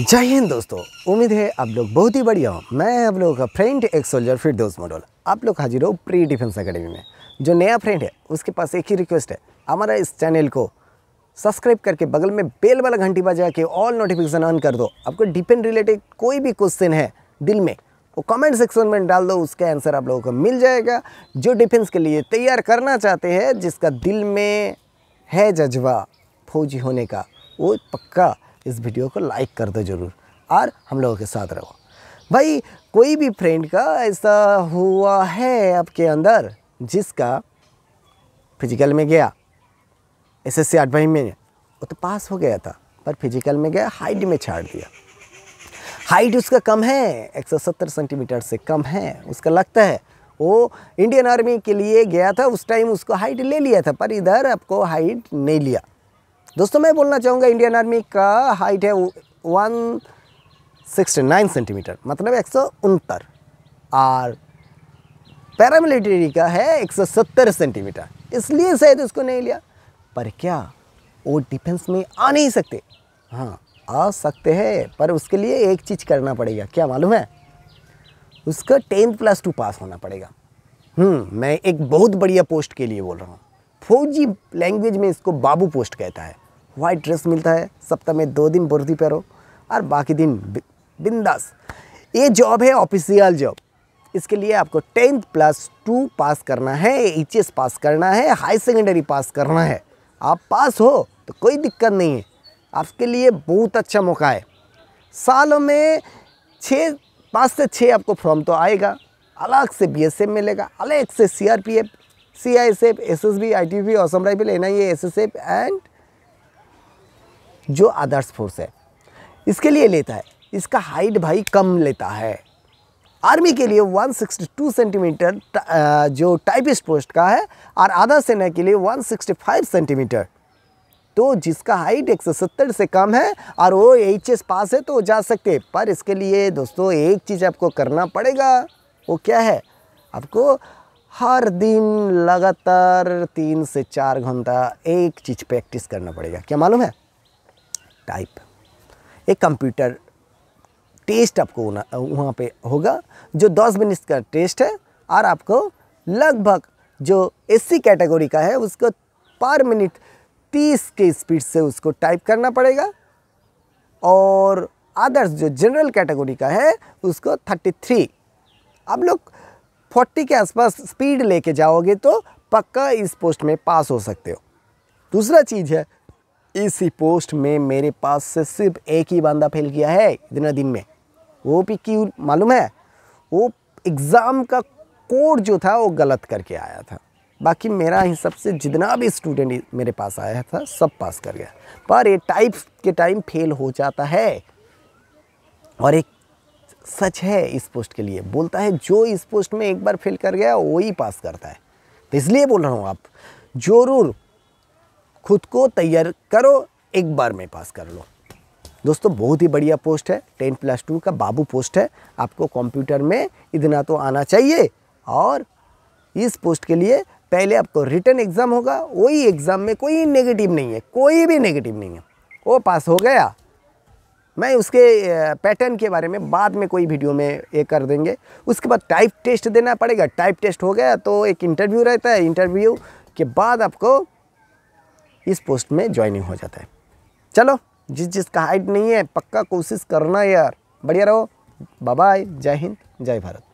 जय हिंद दोस्तों उम्मीद है आप लोग बहुत ही बढ़िया हो मैं आप लोगों का फ्रेंड एक सोल्जर फिर दोस्त मॉडल आप लोग हाजिर हो प्री डिफेंस अकेडमी में जो नया फ्रेंड है उसके पास एक ही रिक्वेस्ट है हमारा इस चैनल को सब्सक्राइब करके बगल में बेल वाला घंटी बजा के ऑल नोटिफिकेशन ऑन कर दो आपको डिफेंस रिलेटेड कोई भी क्वेश्चन है दिल में वो कमेंट सेक्शन में डाल दो उसका आंसर आप लोगों को मिल जाएगा जो डिफेंस के लिए तैयार करना चाहते हैं जिसका दिल में है जज्बा फौजी होने का वो पक्का इस वीडियो को लाइक कर दो ज़रूर और हम लोगों के साथ रहो भाई कोई भी फ्रेंड का ऐसा हुआ है आपके अंदर जिसका फिजिकल में गया एस एस सी में वो तो पास हो गया था पर फिजिकल में गया हाइट में छाड़ दिया हाइट उसका कम है 170 सेंटीमीटर से कम है उसका लगता है वो इंडियन आर्मी के लिए गया था उस टाइम उसको हाइट ले लिया था पर इधर आपको हाइट नहीं लिया दोस्तों मैं बोलना चाहूँगा इंडियन आर्मी का हाइट है वन सिक्सटी नाइन सेंटीमीटर मतलब एक सौ उनहत्तर और पैरामिलिट्री का है एक सौ सत्तर सेंटीमीटर इसलिए शायद उसको नहीं लिया पर क्या वो डिफेंस में आ नहीं सकते हाँ आ सकते हैं पर उसके लिए एक चीज़ करना पड़ेगा क्या मालूम है उसका टेंथ प्लस टू पास होना पड़ेगा हम्म, मैं एक बहुत बढ़िया पोस्ट के लिए बोल रहा हूँ फौजी लैंग्वेज में इसको बाबू पोस्ट कहता है वाइट ड्रेस मिलता है सप्ताह में दो दिन बुर्दी पैरो और बाकी दिन बिंदास ये जॉब है ऑफिशियल जॉब इसके लिए आपको टेंथ प्लस टू पास करना है एच पास करना है हाई सेकेंडरी पास करना है आप पास हो तो कोई दिक्कत नहीं है आपके लिए बहुत अच्छा मौका है सालों में छः पाँच से छः आपको फॉर्म तो आएगा अलग से बीएसएफ मिलेगा अलग से C C R P F F I S S S B I T B Assam rifle S F and जो आदर्श फोर्स है इसके लिए लेता है इसका हाइट भाई कम लेता है आर्मी के लिए 162 सेंटीमीटर जो टाइपिस्ट पोस्ट का है और आधा सेना के लिए 165 सेंटीमीटर तो जिसका हाइट 170 से कम है और वो एच एस पास है तो जा सकते पर इसके लिए दोस्तों एक चीज़ आपको करना पड़ेगा वो क्या है आपको हर दिन लगातार तीन से चार घंटा एक चीज़ प्रैक्टिस करना पड़ेगा क्या मालूम है टाइप एक कंप्यूटर टेस्ट आपको वहाँ पे होगा जो 10 मिनट का टेस्ट है और आपको लगभग जो एससी कैटेगरी का है उसको पर मिनट 30 के स्पीड से उसको टाइप करना पड़ेगा और अदर्स जो जनरल कैटेगरी का है उसको 33 आप लोग 40 के आसपास स्पीड लेके जाओगे तो पक्का इस पोस्ट में पास हो सकते हो दूसरा चीज़ है इसी पोस्ट में मेरे पास से सिर्फ एक ही बंदा फेल किया है इतना दिन में वो भी क्यों मालूम है वो एग्ज़ाम का कोड जो था वो गलत करके आया था बाकी मेरा हिसाब से जितना भी स्टूडेंट मेरे पास आया था सब पास कर गया पर ये टाइप के टाइम फेल हो जाता है और एक सच है इस पोस्ट के लिए बोलता है जो इस पोस्ट में एक बार फेल कर गया वही पास करता है तो इसलिए बोल रहा हूँ आप ज़रूर खुद को तैयार करो एक बार में पास कर लो दोस्तों बहुत ही बढ़िया पोस्ट है टेन प्लस टू का बाबू पोस्ट है आपको कंप्यूटर में इतना तो आना चाहिए और इस पोस्ट के लिए पहले आपको रिटर्न एग्ज़ाम होगा वही एग्ज़ाम में कोई नेगेटिव नहीं है कोई भी नेगेटिव नहीं है वो पास हो गया मैं उसके पैटर्न के बारे में बाद में कोई वीडियो में ये कर देंगे उसके बाद टाइप टेस्ट देना पड़ेगा टाइप टेस्ट हो गया तो एक इंटरव्यू रहता है इंटरव्यू के बाद आपको इस पोस्ट में ज्वाइनिंग हो जाता है चलो जिस जिसका हाइट नहीं है पक्का कोशिश करना यार बढ़िया रहो बाय जय हिंद जय भारत